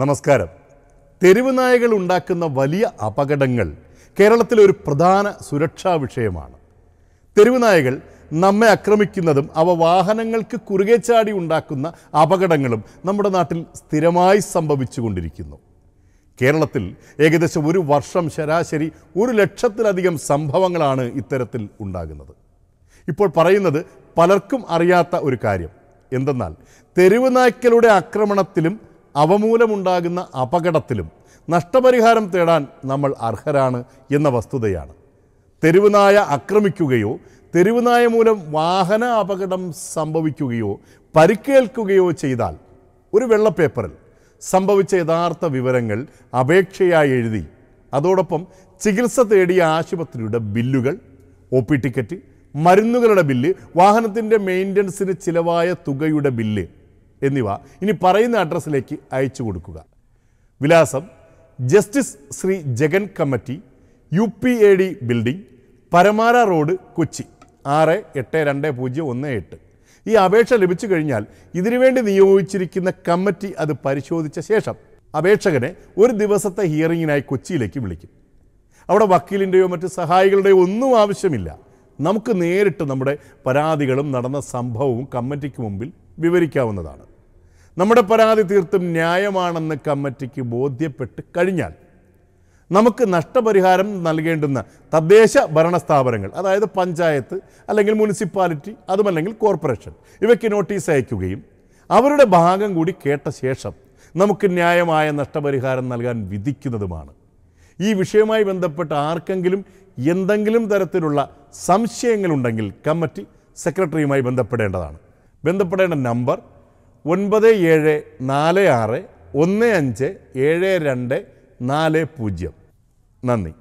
നമസ്കാരം തെരുവ് നായകൾ ഉണ്ടാക്കുന്ന വലിയ അപകടങ്ങൾ കേരളത്തിലെ ഒരു പ്രധാന സുരക്ഷാ വിഷയമാണ് തെരുവ് നായകൾ നമ്മെ ആക്രമിക്കുന്നതും അവ വാഹനങ്ങൾക്ക് കുറുകെ ചാടി ഉണ്ടാക്കുന്ന അപകടങ്ങളും നമ്മുടെ നാട്ടിൽ സ്ഥിരമായി സംഭവിച്ചുകൊണ്ടിരിക്കുന്നു കേരളത്തിൽ ഏകദേശം ഒരു വർഷം ശരാശരി ഒരു ലക്ഷത്തിലധികം സംഭവങ്ങളാണ് ഇത്തരത്തിൽ ഉണ്ടാകുന്നത് ഇപ്പോൾ പറയുന്നത് പലർക്കും അറിയാത്ത ഒരു കാര്യം എന്തെന്നാൽ തെരുവ് നായ്ക്കളുടെ ആക്രമണത്തിലും അവമൂലമുണ്ടാകുന്ന അപകടത്തിലും നഷ്ടപരിഹാരം തേടാൻ നമ്മൾ അർഹരാണ് എന്ന വസ്തുതയാണ് തെരുവുനായ ആക്രമിക്കുകയോ തെരുവുനായ മൂലം വാഹന അപകടം സംഭവിക്കുകയോ പരിക്കേൽക്കുകയോ ചെയ്താൽ ഒരു വെള്ളപ്പേപ്പറിൽ സംഭവിച്ച യഥാർത്ഥ വിവരങ്ങൾ അപേക്ഷയായി എഴുതി അതോടൊപ്പം ചികിത്സ തേടിയ ആശുപത്രിയുടെ ബില്ലുകൾ ഒ പി ടിക്കറ്റ് മരുന്നുകളുടെ ബില്ല് വാഹനത്തിൻ്റെ മെയിൻ്റനൻസിന് ചിലവായ തുകയുടെ ബില്ല് എന്നിവ ഇനി പറയുന്ന അഡ്രസ്സിലേക്ക് അയച്ചു കൊടുക്കുക വിലാസം justice Sree Jagan committee U P A D building Paramara road Kochi ആറ് എട്ട് രണ്ട് പൂജ്യം ഒന്ന് എട്ട് ഈ അപേക്ഷ ലഭിച്ചു കഴിഞ്ഞാൽ ഇതിനുവേണ്ടി നിയോഗിച്ചിരിക്കുന്ന കമ്മിറ്റി അത് പരിശോധിച്ച ശേഷം അപേക്ഷകനെ ഒരു ദിവസത്തെ ഹിയറിങ്ങിനായി കൊച്ചിയിലേക്ക് വിളിക്കും അവിടെ വക്കീലിൻ്റെയോ മറ്റ് സഹായികളുടെയോ ഒന്നും ആവശ്യമില്ല നമുക്ക് നേരിട്ട് നമ്മുടെ പരാതികളും നടന്ന സംഭവവും കമ്മിറ്റിക്ക് മുമ്പിൽ വിവരിക്കാവുന്നതാണ് നമ്മുടെ പരാതി തീർത്തും ന്യായമാണെന്ന് കമ്മിറ്റിക്ക് ബോധ്യപ്പെട്ട് കഴിഞ്ഞാൽ നമുക്ക് നഷ്ടപരിഹാരം നൽകേണ്ടുന്ന തദ്ദേശ ഭരണ സ്ഥാപനങ്ങൾ അതായത് പഞ്ചായത്ത് അല്ലെങ്കിൽ മുനിസിപ്പാലിറ്റി അതുമല്ലെങ്കിൽ കോർപ്പറേഷൻ ഇവയ്ക്ക് നോട്ടീസ് അയക്കുകയും അവരുടെ ഭാഗം കൂടി കേട്ട ശേഷം നമുക്ക് ന്യായമായ നഷ്ടപരിഹാരം നൽകാൻ വിധിക്കുന്നതുമാണ് ഈ വിഷയവുമായി ബന്ധപ്പെട്ട് ആർക്കെങ്കിലും എന്തെങ്കിലും തരത്തിലുള്ള സംശയങ്ങളുണ്ടെങ്കിൽ കമ്മിറ്റി സെക്രട്ടറിയുമായി ബന്ധപ്പെടേണ്ടതാണ് ബന്ധപ്പെടേണ്ട നമ്പർ ഒൻപത് ഏഴ് നാല് ആറ് ഒന്ന് അഞ്ച് ഏഴ് രണ്ട് നാല് പൂജ്യം നന്ദി